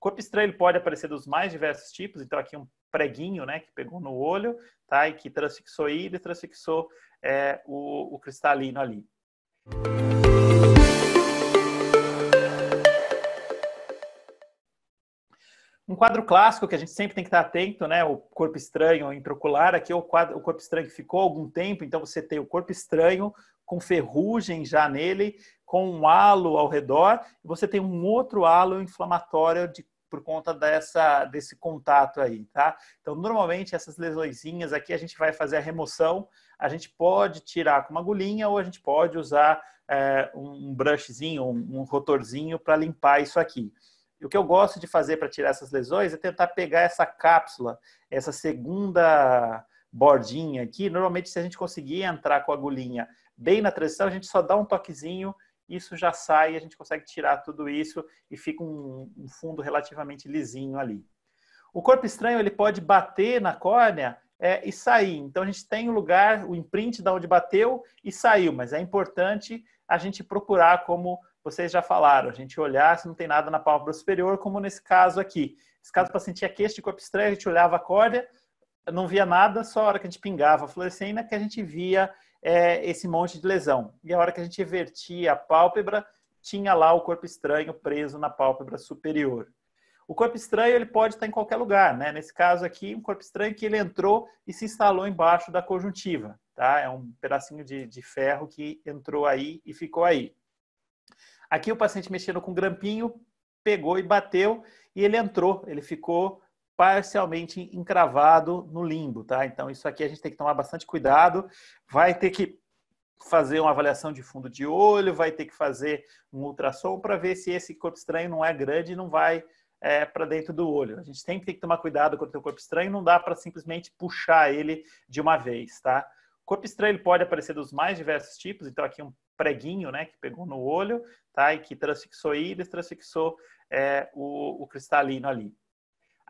Corpo estranho pode aparecer dos mais diversos tipos, então aqui um preguinho, né, que pegou no olho, tá, e que transfixou ele, transfixou é, o, o cristalino ali. Um quadro clássico que a gente sempre tem que estar atento, né? O corpo estranho intraocular. Aqui é o, quadro, o corpo estranho que ficou algum tempo, então você tem o corpo estranho com ferrugem já nele, com um halo ao redor, e você tem um outro halo inflamatório de por conta dessa, desse contato aí, tá? Então, normalmente, essas lesõezinhas aqui, a gente vai fazer a remoção, a gente pode tirar com uma agulhinha ou a gente pode usar é, um brushzinho, um, um rotorzinho para limpar isso aqui. E o que eu gosto de fazer para tirar essas lesões é tentar pegar essa cápsula, essa segunda bordinha aqui. Normalmente, se a gente conseguir entrar com a agulhinha bem na transição, a gente só dá um toquezinho isso já sai, a gente consegue tirar tudo isso e fica um, um fundo relativamente lisinho ali. O corpo estranho ele pode bater na córnea é, e sair. Então a gente tem o lugar, o imprint da onde bateu e saiu, mas é importante a gente procurar como vocês já falaram, a gente olhar se não tem nada na pálpebra superior, como nesse caso aqui. Nesse caso, o paciente tinha queixo de corpo estranho, a gente olhava a córnea, não via nada, só a hora que a gente pingava a fluorescina que a gente via é, esse monte de lesão. E a hora que a gente invertia a pálpebra, tinha lá o corpo estranho preso na pálpebra superior. O corpo estranho ele pode estar em qualquer lugar, né? Nesse caso aqui, um corpo estranho que ele entrou e se instalou embaixo da conjuntiva, tá? É um pedacinho de, de ferro que entrou aí e ficou aí. Aqui o paciente mexendo com grampinho, pegou e bateu e ele entrou, ele ficou parcialmente encravado no limbo, tá? Então isso aqui a gente tem que tomar bastante cuidado, vai ter que fazer uma avaliação de fundo de olho, vai ter que fazer um ultrassom para ver se esse corpo estranho não é grande e não vai é, para dentro do olho. A gente sempre tem que tomar cuidado com o teu corpo estranho, não dá para simplesmente puxar ele de uma vez, tá? O corpo estranho pode aparecer dos mais diversos tipos, então aqui um preguinho, né, que pegou no olho, tá, e que transfixou íris, transfixou é, o, o cristalino ali.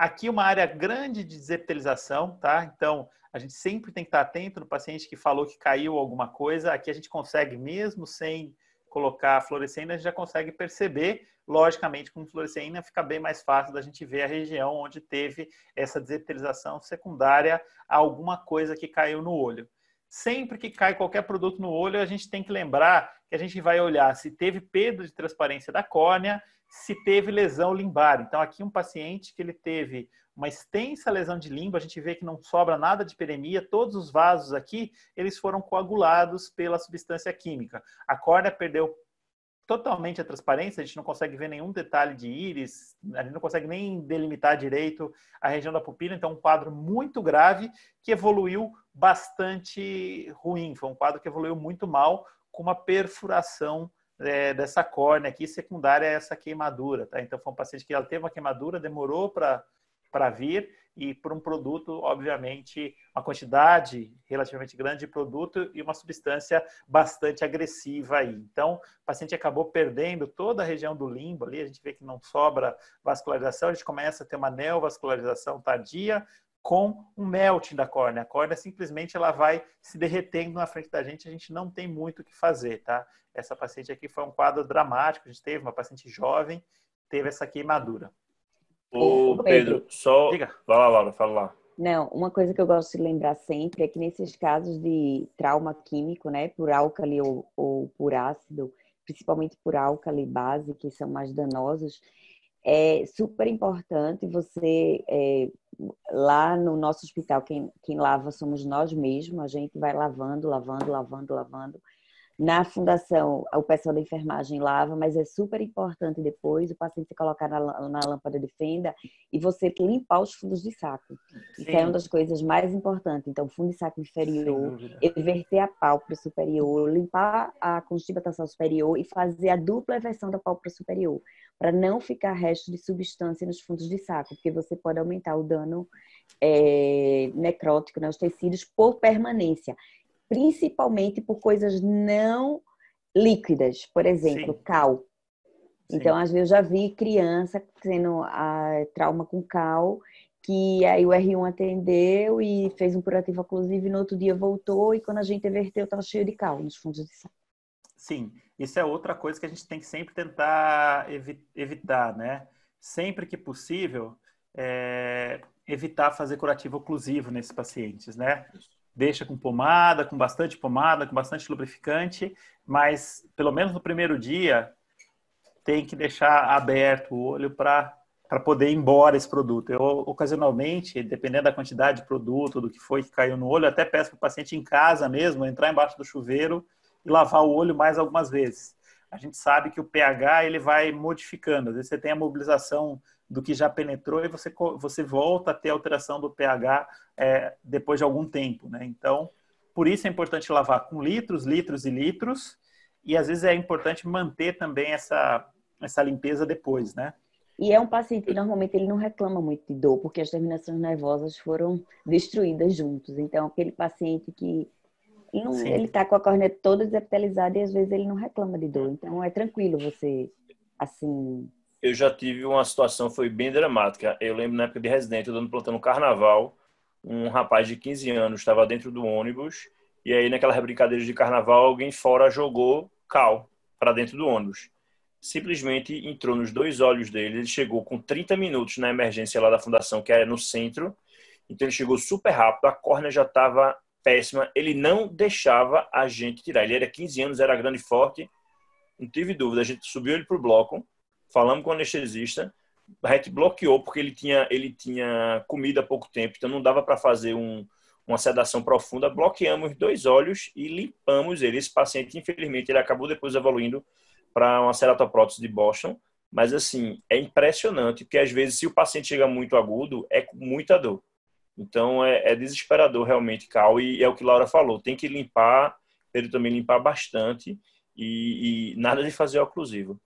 Aqui uma área grande de desepitelização, tá? Então, a gente sempre tem que estar atento no paciente que falou que caiu alguma coisa. Aqui a gente consegue, mesmo sem colocar fluoresceína, a gente já consegue perceber. Logicamente, com fluoresceína fica bem mais fácil da gente ver a região onde teve essa desepitelização secundária a alguma coisa que caiu no olho. Sempre que cai qualquer produto no olho, a gente tem que lembrar que a gente vai olhar se teve perda de transparência da córnea, se teve lesão limbar. Então, aqui um paciente que ele teve uma extensa lesão de limbo, a gente vê que não sobra nada de peremia, todos os vasos aqui, eles foram coagulados pela substância química. A córnea perdeu totalmente a transparência, a gente não consegue ver nenhum detalhe de íris, a gente não consegue nem delimitar direito a região da pupila, então um quadro muito grave que evoluiu bastante ruim, foi um quadro que evoluiu muito mal, com uma perfuração é, dessa córnea aqui, secundária a essa queimadura. Tá? Então, foi um paciente que ela teve uma queimadura, demorou para vir, e por um produto, obviamente, uma quantidade relativamente grande de produto e uma substância bastante agressiva aí. Então, o paciente acabou perdendo toda a região do limbo ali, a gente vê que não sobra vascularização, a gente começa a ter uma neovascularização tardia, com um melting da córnea. A córnea simplesmente ela vai se derretendo na frente da gente, a gente não tem muito o que fazer, tá? Essa paciente aqui foi um quadro dramático, a gente teve uma paciente jovem, teve essa queimadura. O Pedro, Pedro só... Diga. Vai lá, Laura, fala lá. Não, uma coisa que eu gosto de lembrar sempre é que nesses casos de trauma químico, né, por álcali ou, ou por ácido, principalmente por álcali base, que são mais danosos, é super importante você é, lá no nosso hospital quem, quem lava somos nós mesmos a gente vai lavando lavando lavando lavando na fundação, o pessoal da enfermagem lava, mas é super importante depois o paciente se colocar na, na lâmpada de fenda e você limpar os fundos de saco. Sim. Isso é uma das coisas mais importantes. Então, fundo de saco inferior, inverter a pálpebra superior, limpar a constipação superior e fazer a dupla eversão da pálpebra superior, para não ficar resto de substância nos fundos de saco, porque você pode aumentar o dano é, necrótico nos né, tecidos por permanência principalmente por coisas não líquidas, por exemplo, Sim. cal. Sim. Então, às vezes, eu já vi criança tendo a, ah, trauma com cal, que aí o R1 atendeu e fez um curativo oclusivo e no outro dia voltou e quando a gente inverteu estava cheio de cal nos fundos de saco. Sim, isso é outra coisa que a gente tem que sempre tentar evi evitar, né? Sempre que possível, é, evitar fazer curativo oclusivo nesses pacientes, né? deixa com pomada, com bastante pomada, com bastante lubrificante, mas pelo menos no primeiro dia tem que deixar aberto o olho para para poder ir embora esse produto. Eu, ocasionalmente, dependendo da quantidade de produto, do que foi que caiu no olho, até peço para o paciente em casa mesmo entrar embaixo do chuveiro e lavar o olho mais algumas vezes a gente sabe que o pH ele vai modificando. Às vezes você tem a mobilização do que já penetrou e você, você volta a ter alteração do pH é, depois de algum tempo, né? Então, por isso é importante lavar com litros, litros e litros. E às vezes é importante manter também essa, essa limpeza depois, né? E é um paciente que normalmente ele não reclama muito de dor, porque as terminações nervosas foram destruídas juntos. Então, aquele paciente que ele tá com a corneta toda desapitalizada e às vezes ele não reclama de dor. Então é tranquilo você, assim. Eu já tive uma situação, foi bem dramática. Eu lembro na época de residente, eu dando plantão no carnaval, um rapaz de 15 anos estava dentro do ônibus e aí naquela brincadeira de carnaval alguém fora jogou cal para dentro do ônibus. Simplesmente entrou nos dois olhos dele. Ele chegou com 30 minutos na emergência lá da fundação, que era no centro. Então ele chegou super rápido, a córnea já estava péssima. Ele não deixava a gente tirar. Ele era 15 anos, era grande e forte. Não tive dúvida. A gente subiu ele para o bloco, falamos com o anestesista. A gente bloqueou porque ele tinha, ele tinha comida há pouco tempo, então não dava para fazer um, uma sedação profunda. Bloqueamos dois olhos e limpamos ele. Esse paciente, infelizmente, ele acabou depois evoluindo para uma ceratoprótese de Boston. Mas, assim, é impressionante, porque às vezes, se o paciente chega muito agudo, é com muita dor. Então é, é desesperador realmente, Cal, e é o que Laura falou, tem que limpar, ele também limpar bastante e, e nada de fazer oclusivo.